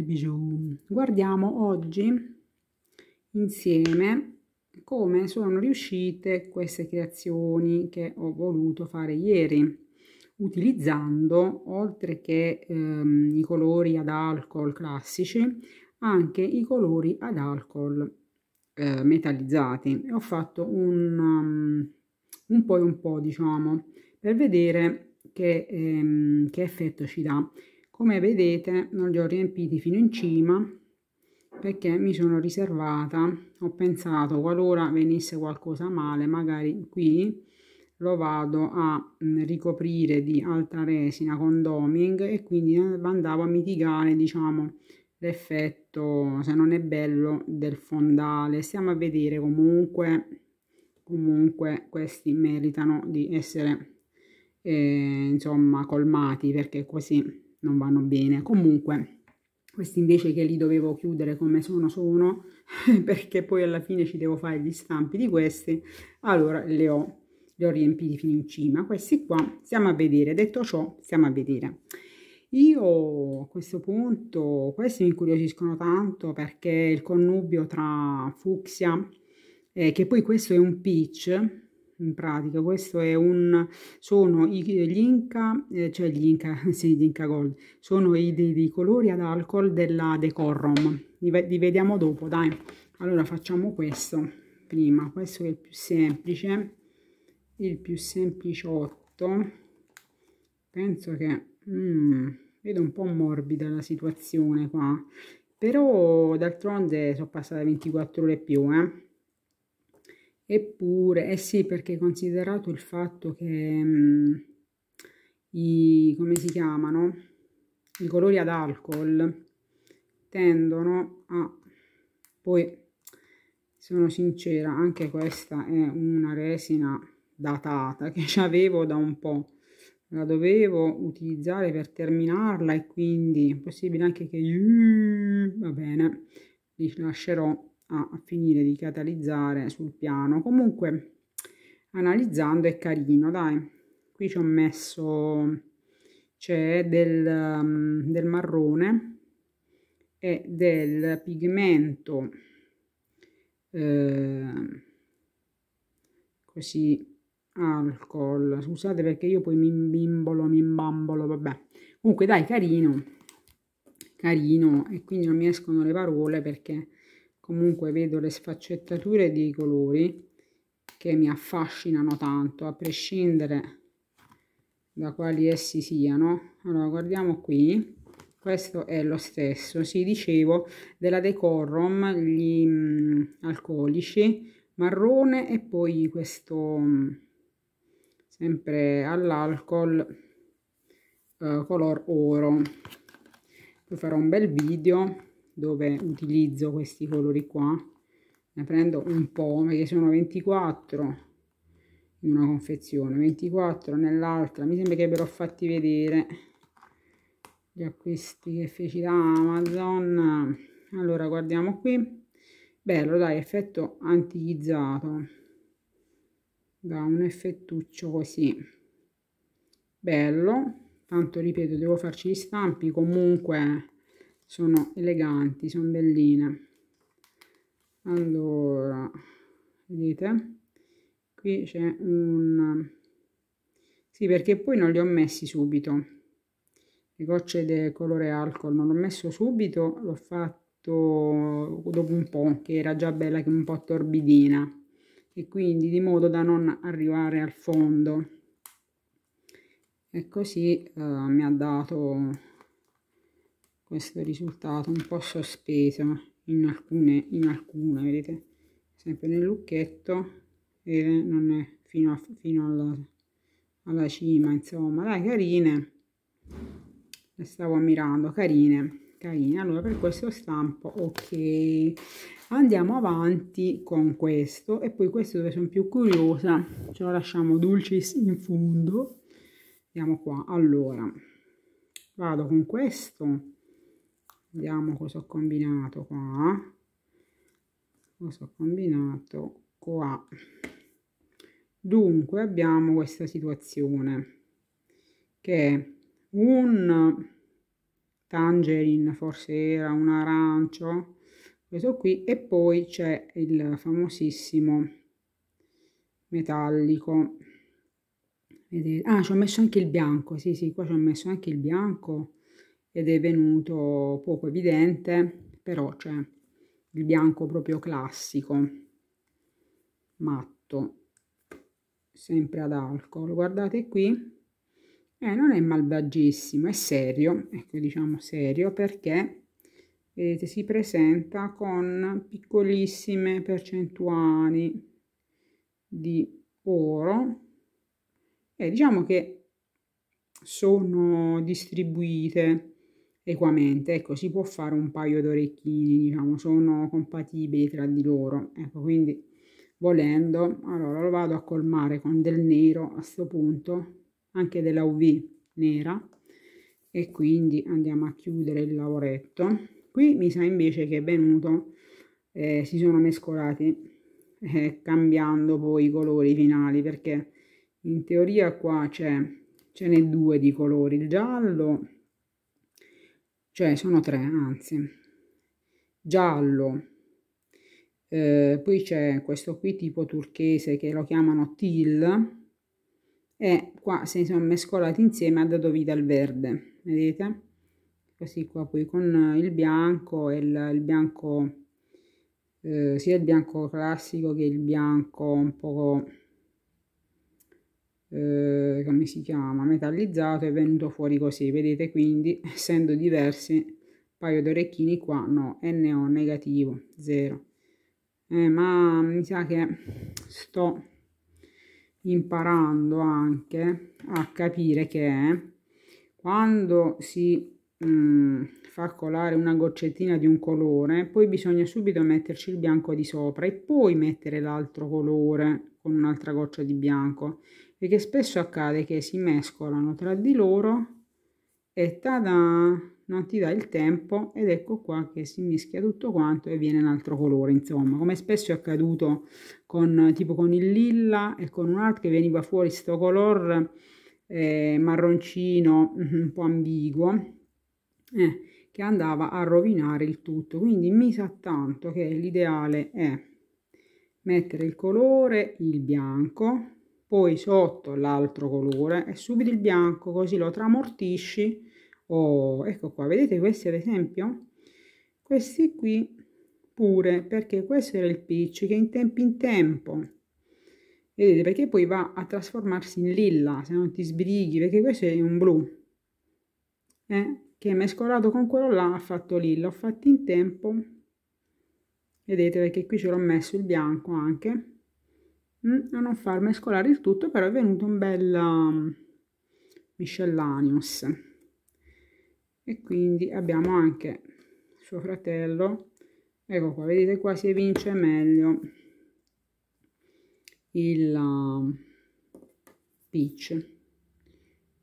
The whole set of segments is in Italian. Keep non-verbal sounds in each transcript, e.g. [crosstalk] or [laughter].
nostri bijou. Guardiamo oggi insieme come sono riuscite queste creazioni che ho voluto fare ieri utilizzando oltre che ehm, i colori ad alcol classici anche i colori ad alcol eh, metallizzati e ho fatto un, um, un po' e un po' diciamo per vedere che, ehm, che effetto ci dà come vedete non li ho riempiti fino in cima perché mi sono riservata ho pensato qualora venisse qualcosa male magari qui lo vado a mm, ricoprire di altra resina con doming e quindi eh, andavo a mitigare diciamo l'effetto se non è bello del fondale stiamo a vedere comunque comunque questi meritano di essere eh, insomma colmati perché così non vanno bene. Comunque, questi invece che li dovevo chiudere come sono sono, [laughs] perché poi alla fine ci devo fare gli stampi di questi, allora le ho, li ho riempiti fino in cima. Questi qua, stiamo a vedere. Detto ciò, stiamo a vedere. Io a questo punto, questi mi incuriosiscono tanto perché il connubio tra fucsia, eh, che poi questo è un peach, in pratica questo è un sono i, gli Inca eh, cioè gli Inca [laughs] sì, gli Inca Gold sono i, dei, dei colori ad alcol della Decorrom li, li vediamo dopo dai allora facciamo questo prima questo è il più semplice il più sempliciotto penso che mm, vedo un po' morbida la situazione qua però d'altronde sono passate 24 ore più eh Eppure, eh sì, perché considerato il fatto che mh, mm, i, come si chiamano, i colori ad alcol tendono a, poi sono sincera, anche questa è una resina datata che [laughs] avevo da un po', la dovevo utilizzare per terminarla e quindi è possibile anche che, uh, va bene, lascerò a finire di catalizzare sul piano comunque analizzando è carino dai qui ci ho messo c'è del, mm, del marrone e del pigmento eh, così alcol scusate perché io poi mi imbimbolo mi imbambolo vabbè comunque dai carino carino e quindi non mi escono le parole perché comunque vedo le sfaccettature dei colori che mi affascinano tanto a prescindere da quali essi siano allora guardiamo qui questo è lo stesso si sì, dicevo della decorum gli mh, mm, alcolici marrone e poi questo mm, sempre all'alcol eh, color oro poi farò un bel video dove utilizzo questi colori qua ne prendo un po' perché sono 24 in una confezione 24 nell'altra mi sembra che ve l'ho fatti vedere gli acquisti che feci da Amazon allora guardiamo qui bello dai effetto antichizzato da un effettuccio così bello tanto ripeto devo farci gli stampi comunque sono eleganti, sono belline. Allora, vedete? Qui c'è un... Sì, perché poi non li ho messi subito. Le gocce del colore alcol non l'ho messo subito, l'ho fatto dopo un po', che era già bella che un po' torbidina. E quindi di modo da non arrivare al fondo. E così eh, mi ha dato questo risultato un po' sospesa in alcune, in alcune vedete sempre nel lucchetto e non è fino, a, fino alla, alla cima insomma dai carine le stavo ammirando carine carine allora per questo stampo ok andiamo avanti con questo e poi questo dove sono più curiosa ce lo lasciamo dulcis in fondo andiamo qua allora vado con questo vediamo cosa ho combinato qua cosa ho combinato qua dunque abbiamo questa situazione che un tangerine forse era un arancio questo qui e poi c'è il famosissimo metallico ah ci ho messo anche il bianco sì sì qua ci ho messo anche il bianco ed è venuto poco evidente, però c'è cioè, il bianco proprio classico, matto, sempre ad alcol. Guardate qui, eh, non è malvagissimo, è serio, ecco diciamo serio perché vedete si presenta con piccolissime percentuali di oro e diciamo che sono distribuite equamente. Ecco, si può fare un paio d'orecchini, diciamo, sono compatibili tra di loro. Ecco, quindi volendo, allora lo vado a colmare con del nero a questo punto, anche della UV nera e quindi andiamo a chiudere il lavoretto. Qui mi sa invece che è venuto, eh, si sono mescolati eh, cambiando poi i colori finali perché in teoria qua c'è ce n'è due di colori, il giallo cioè sono tre anzi, giallo, eh, poi c'è questo qui tipo turchese che lo chiamano teal e qua si sono mescolati insieme ha dato vita al verde, vedete? Così qua poi con il bianco e il, il bianco, eh, sia il bianco classico che il bianco un po' eh, come si chiama, metallizzato è venuto fuori così, vedete quindi [laughs] essendo diversi paio di orecchini qua no, NO negativo 0 eh, ma mi sa che sto imparando anche a capire che quando si mh, mm, fa colare una goccettina di un colore poi bisogna subito metterci il bianco di sopra e poi mettere l'altro colore con un'altra goccia di bianco che spesso accade che si mescolano tra di loro e tada non ti dà il tempo ed ecco qua che si mischia tutto quanto e viene un altro colore insomma come spesso è accaduto con tipo con il lilla e con un altro che veniva fuori sto color eh, marroncino mm-hmm, un po' ambiguo eh, che andava a rovinare il tutto quindi mi sa tanto che l'ideale è mettere il colore il bianco poi sotto l'altro colore e subito il bianco così lo tramortisci oh, ecco qua vedete questi ad esempio questi qui pure perché questo era il peach che in tempo in tempo vedete perché poi va a trasformarsi in lilla se non ti sbrighi perché questo è un blu eh? che mescolato con quello là ha fatto lilla ho fatto in tempo vedete perché qui ce l'ho messo il bianco anche Mm, a non far mescolare il tutto però è venuto un bel um, miscellaneous e quindi abbiamo anche suo fratello ecco qua vedete qua si evince meglio il um, peach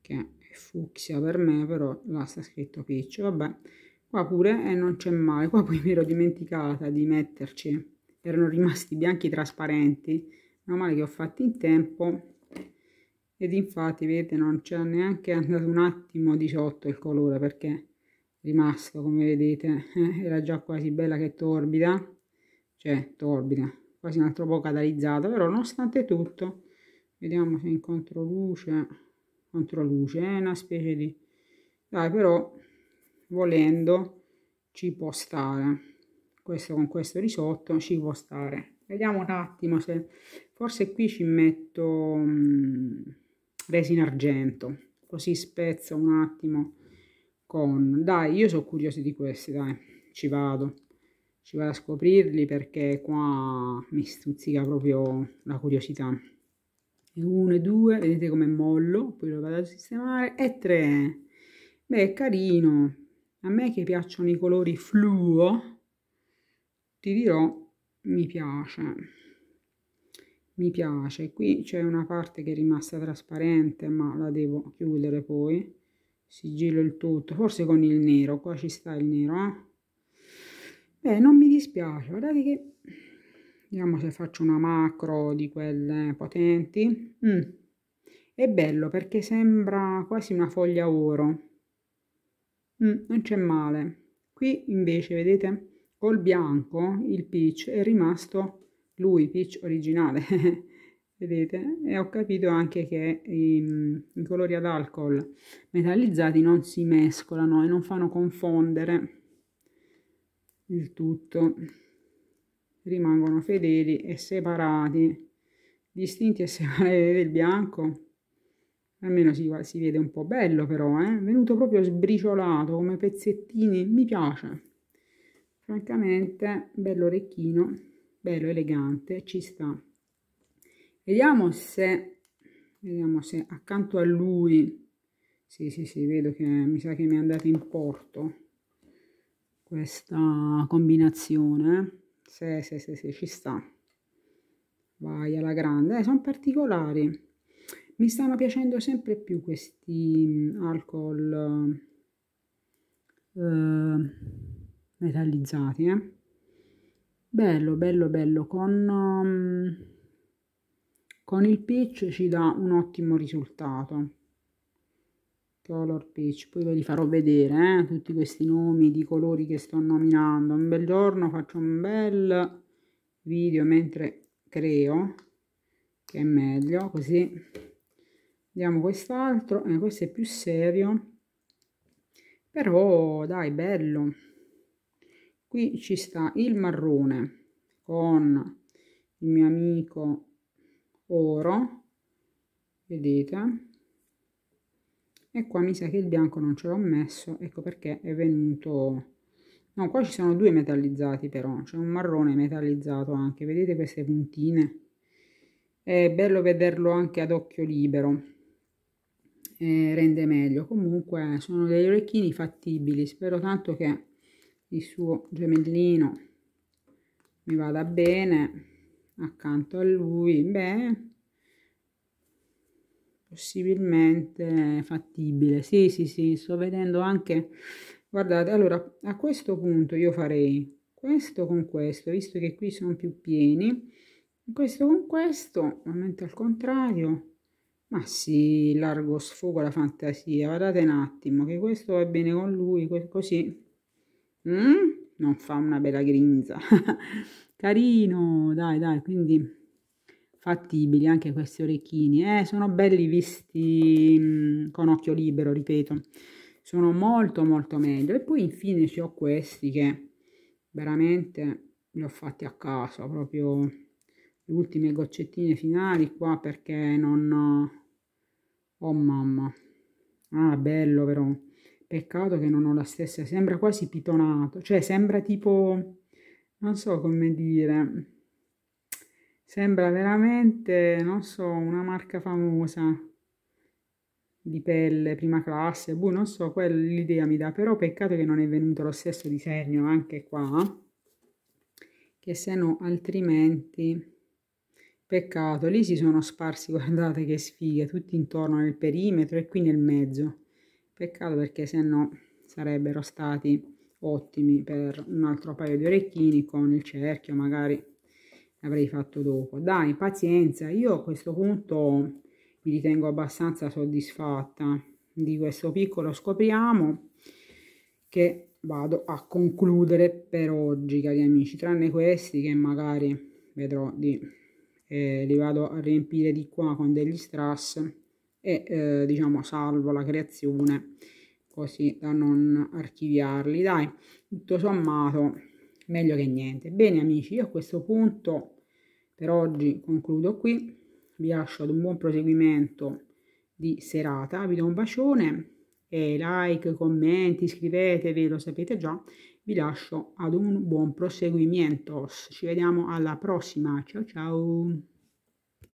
che è fucsia per me però là sta scritto peach vabbè qua pure e eh, non c'è male qua poi mi ero dimenticata di metterci erano rimasti bianchi trasparenti meno male che ho fatto in tempo ed infatti vedete non c'è neanche andato un attimo di sotto il colore perché è rimasto come vedete [laughs] era già quasi bella che torbida cioè torbida quasi un altro po' catalizzata però nonostante tutto vediamo se incontro luce luce è una specie di dai però volendo ci può stare questo con questo risotto ci può stare vediamo un attimo se forse qui ci metto mh, mhmm, resina argento così spezzo un attimo con dai io sono curiosa di questi dai ci vado ci vado a scoprirli perché qua mi stuzzica proprio la curiosità uno e due vedete come mollo poi lo vado a sistemare e tre beh è carino a me che piacciono i colori fluo ti dirò mi piace mi piace qui c'è una parte che è rimasta trasparente ma la devo chiudere poi sigillo il tutto forse con il nero qua ci sta il nero eh? beh non mi dispiace guardate che vediamo se faccio una macro di quelle potenti mm. è bello perché sembra quasi una foglia oro mm, non c'è male qui invece vedete col bianco il peach è rimasto lui, Peach originale, [laughs] vedete? E ho capito anche che i, mm, i, colori ad alcol metallizzati non si mescolano e non fanno confondere il tutto. Rimangono fedeli e separati, distinti e [laughs] separati del bianco. Almeno si, si vede un po' bello però, eh? È venuto proprio sbriciolato come pezzettini, mi piace. Francamente, bello orecchino bello elegante ci sta vediamo se vediamo se accanto a lui sì sì sì vedo che mi sa che mi è andato in porto questa combinazione eh. se sì, sì, sì, ci sta vai alla grande eh, sono particolari mi stanno piacendo sempre più questi mm, alcol eh, metallizzati eh. Bello, bello, bello. Con, um, con il peach ci dà un ottimo risultato. Color peach, poi ve li farò vedere, eh, tutti questi nomi di colori che sto nominando. Un bel giorno faccio un bel video mentre creo, che è meglio, così. Vediamo quest'altro, eh, questo è più serio. Però, dai, bello qui ci sta il marrone con il mio amico oro vedete e qua mi sa che il bianco non ce l'ho messo ecco perché è venuto no qua ci sono due metallizzati però c'è un marrone metallizzato anche vedete queste puntine è bello vederlo anche ad occhio libero eh, rende meglio comunque sono degli orecchini fattibili spero tanto che il suo gemellino mi vada bene accanto a lui beh possibilmente fattibile sì sì sì sto vedendo anche guardate allora a questo punto io farei questo con questo visto che qui sono più pieni questo con questo ovviamente al contrario ma sì largo sfogo la fantasia guardate un attimo che questo va bene con lui così Mm? Non fa una bella grinza. [laughs] Carino, dai, dai, quindi fattibili anche questi orecchini. Eh, sono belli visti mh, mm, con occhio libero, ripeto. Sono molto, molto meglio. E poi infine ci ho questi che veramente li ho fatti a caso, proprio le ultime goccettine finali qua perché non... Oh mamma, ah bello però, Peccato che non ho la stessa, sembra quasi pitonato, cioè sembra tipo, non so come dire, sembra veramente, non so, una marca famosa di pelle, prima classe, boh, non so, quell'idea mi dà, però peccato che non è venuto lo stesso disegno anche qua, che se no altrimenti... Peccato, lì si sono sparsi, [laughs] guardate che sfiga, tutti intorno nel perimetro e qui nel mezzo peccato perché se no sarebbero stati ottimi per un altro paio di orecchini con il cerchio magari avrei fatto dopo dai pazienza io a questo punto mi ritengo abbastanza soddisfatta di questo piccolo scopriamo che vado a concludere per oggi cari amici tranne questi che magari vedrò di eh, li vado a riempire di qua con degli strass e eh, diciamo salvo la creazione così da non archiviarli dai tutto sommato meglio che niente bene amici io a questo punto per oggi concludo qui vi lascio ad un buon proseguimento di serata vi do un bacione e like commenti iscrivetevi lo sapete già vi lascio ad un buon proseguimento ci vediamo alla prossima ciao ciao